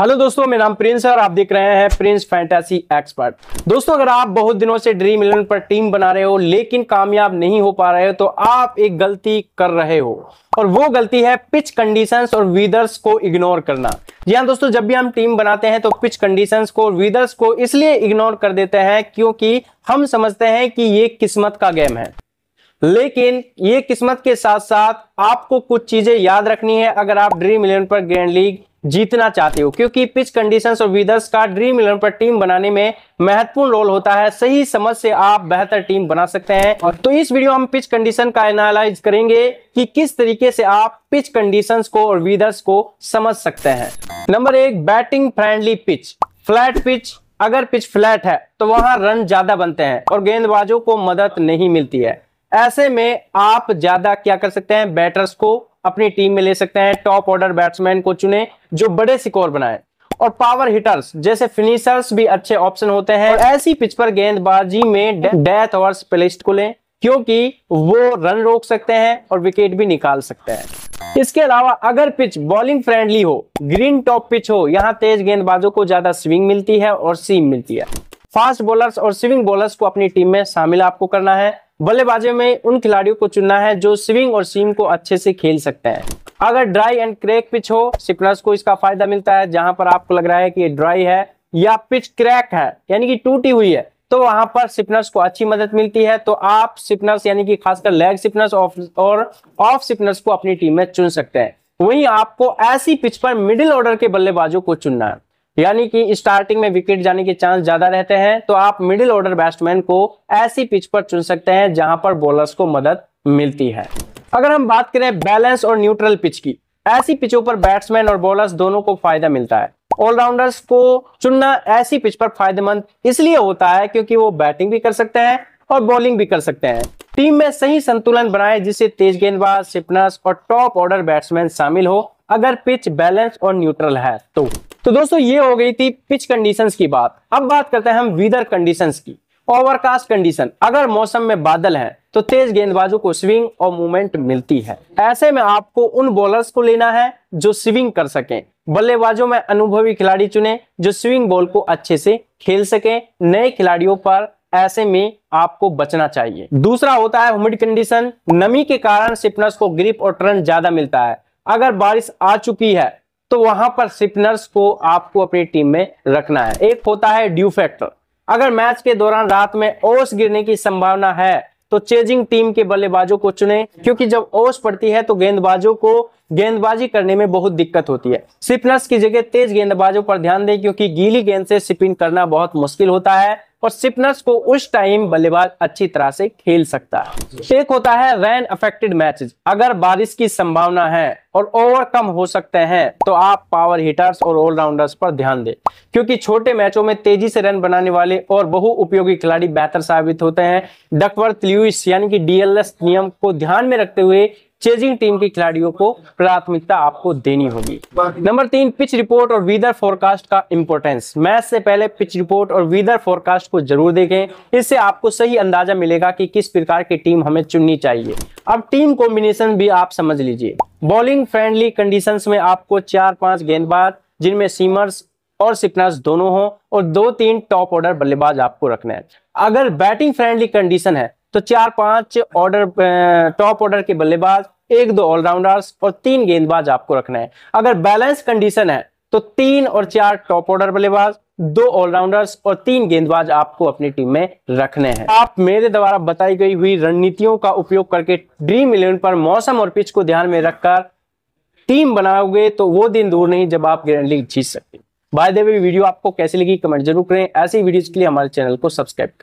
hello दोस्तों मेरा नाम प्रिंस है और आप देख रहे हैं प्रिंस फैंटेसी एक्सपर्ट दोस्तों अगर आप बहुत दिनों से ड्रीम इलेवन पर टीम बना रहे हो लेकिन कामयाब नहीं हो पा रहे हो तो आप एक गलती कर रहे हो और वो गलती है पिच कंडीशंस और वीदर्स को इग्नोर करना जी हाँ दोस्तों जब भी हम टीम बनाते हैं तो पिच कंडीशंस को वीदर्स को इसलिए इग्नोर कर देते हैं क्योंकि हम समझते हैं कि ये किस्मत का गेम है लेकिन ये किस्मत के साथ साथ आपको कुछ चीजें याद रखनी है अगर आप ड्रीम इलेवन पर ग्रैंड लीग जीतना चाहते हो क्योंकि पिच कंडीशंस और विदर्स का ड्रीम इलेवन पर टीम बनाने में महत्वपूर्ण रोल होता है सही समझ से आप बेहतर टीम बना सकते हैं और तो इस वीडियो हम पिच कंडीशन का एनालाइज करेंगे कि किस तरीके से आप पिच कंडीशंस को और विदर्स को समझ सकते हैं नंबर एक batting friendly pitch flat pitch अगर पिच फ्लैट है तो वहां रन ज्यादा बनते हैं और गेंदबाजों को मदद नहीं मिलती है ऐसे में आप ज्यादा क्या कर सकते हैं बैटर्स को अपनी टीम में ले सकते हैं टॉप ऑर्डर बैट्समैन को चुने जो बड़े स्कोर बनाए और पावर हिटर्स जैसे फिनिशर्स भी अच्छे ऑप्शन होते हैं ऐसी पिच पर गेंदबाजी में डेथ और स्पेलिस्ट को लें क्योंकि वो रन रोक सकते हैं और विकेट भी निकाल सकते हैं इसके अलावा अगर पिच बॉलिंग फ्रेंडली हो ग्रीन टॉप पिच हो यहाँ तेज गेंदबाजों को ज्यादा स्विंग मिलती है और सीम मिलती है फास्ट बॉलर्स और स्विंग बॉलर्स को अपनी टीम में शामिल आपको करना है बल्लेबाजी में उन खिलाड़ियों को चुनना है जो स्विंग और सीम को अच्छे से खेल सकते हैं अगर ड्राई एंड क्रैक पिच हो स्पिनर्स को इसका फायदा मिलता है जहां पर आपको लग रहा है कि ड्राई है या पिच क्रैक है यानी कि टूटी हुई है तो वहां पर स्पिनर्स को अच्छी मदद मिलती है तो आप स्पिनर्स यानी कि खासकर लेग स्पिनर्स और ऑफ स्पिनर्स को अपनी टीम में चुन सकते हैं वहीं आपको ऐसी पिच पर मिडिल ऑर्डर के बल्लेबाजों को चुनना है यानी कि स्टार्टिंग में विकेट जाने के चांस ज्यादा रहते हैं तो आप मिडिल ऑर्डर बैट्समैन को ऐसी पिच पर चुन सकते हैं जहां पर बॉलर्स को मदद मिलती है अगर हम बात करें बैलेंस और न्यूट्रल पिच की ऐसी पिचों पर बैट्समैन और बॉलर्स दोनों को फायदा मिलता है ऑलराउंडर्स को चुनना ऐसी पिच पर फायदेमंद इसलिए होता है क्योंकि वो बैटिंग भी कर सकते हैं और बॉलिंग भी कर सकते हैं टीम में सही संतुलन बनाए जिससे तेज गेंदबाज सिपनर्स और टॉप ऑर्डर बैट्समैन शामिल हो अगर पिच बैलेंस और न्यूट्रल है तो तो दोस्तों ये हो गई थी पिच कंडीशंस की बात अब बात करते हैं हम वीदर कंडीशंस की ओवरकास्ट कंडीशन अगर मौसम में बादल है तो तेज गेंदबाजों को स्विंग और मूवमेंट मिलती है ऐसे में आपको उन बॉलर्स को लेना है जो स्विंग कर सके बल्लेबाजों में अनुभवी खिलाड़ी चुने जो स्विंग बॉल को अच्छे से खेल सके नए खिलाड़ियों पर ऐसे में आपको बचना चाहिए दूसरा होता है ह्यूमिड कंडीशन नमी के कारण सिपनर्स को ग्रिप और टर्न ज्यादा मिलता है अगर बारिश आ चुकी है तो वहां पर स्पिनर्स को आपको अपनी टीम में रखना है एक होता है ड्यू फैक्टर अगर मैच के दौरान रात में ओस गिरने की संभावना है तो चेजिंग टीम के बल्लेबाजों को चुने क्योंकि जब ओस पड़ती है तो गेंदबाजों को गेंदबाजी करने में बहुत दिक्कत होती है स्पिनर्स की जगह तेज गेंदबाजों पर ध्यान दें क्योंकि गीली गेंद से स्पिन करना बहुत मुश्किल होता है और सिपनस को उस टाइम बल्लेबाज अच्छी तरह से खेल सकता है एक होता है रैन अफेक्टेड मैचेस अगर बारिश की संभावना है और ओवर कम हो सकते हैं तो आप पावर हिटर्स और ऑलराउंडर्स पर ध्यान दें क्योंकि छोटे मैचों में तेजी से रन बनाने वाले और बहु उपयोगी खिलाड़ी बेहतर साबित होते हैं डकवर्थ ल्यूइस यानी कि डीएलएस नियम को ध्यान में रखते हुए चेजिंग टीम के खिलाड़ियों को प्राथमिकता आपको देनी होगी नंबर तीन पिच रिपोर्ट और वीदर फोरकास्ट का इंपोर्टेंस मैच से पहले पिच रिपोर्ट और वीदर फोरकास्ट को जरूर देखें इससे आपको सही अंदाजा मिलेगा कि किस प्रकार की टीम हमें चुननी चाहिए अब टीम कॉम्बिनेशन भी आप समझ लीजिए बॉलिंग फ्रेंडली कंडीशन में आपको चार पांच गेंदबाज जिनमें सीमर्स और सिपनर्स दोनों हों और दो तीन टॉप ऑर्डर बल्लेबाज आपको रखना है अगर बैटिंग फ्रेंडली कंडीशन है तो चार पांच ऑर्डर टॉप ऑर्डर के बल्लेबाज एक दो ऑलराउंडर्स और तीन गेंदबाज आपको रखना है अगर बैलेंस कंडीशन है तो तीन और चार टॉप ऑर्डर बल्लेबाज दो ऑलराउंडर्स और तीन गेंदबाज आपको अपनी टीम में रखने हैं आप मेरे द्वारा बताई गई हुई रणनीतियों का उपयोग करके ड्रीम इलेवन पर मौसम और पिच को ध्यान में रखकर टीम बनाओगे तो वो दिन दूर नहीं जब आप ग्रैंड लीग जीत सकते बाय द वे वीडियो आपको कैसी लगी कमेंट जरूर करें ऐसी वीडियो के लिए हमारे चैनल को सब्सक्राइब करें